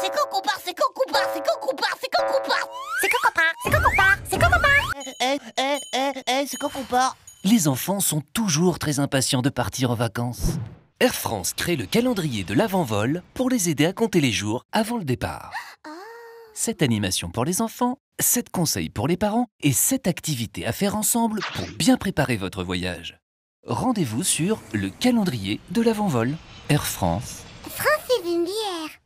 C'est quand qu'on part, c'est quand qu'on part, c'est quand qu'on part, c'est quand qu'on part C'est quand qu'on part, c'est quand qu'on part, c'est quand qu'on part Eh, eh, eh, eh, c'est quand qu'on part Les enfants sont toujours très impatients de partir en vacances. Air France crée le calendrier de l'avant-vol pour les aider à compter les jours avant le départ. Cette animation pour les enfants, 7 conseils pour les parents et cette activités à faire ensemble pour bien préparer votre voyage. Rendez-vous sur le calendrier de l'avant-vol. Air France. France est bière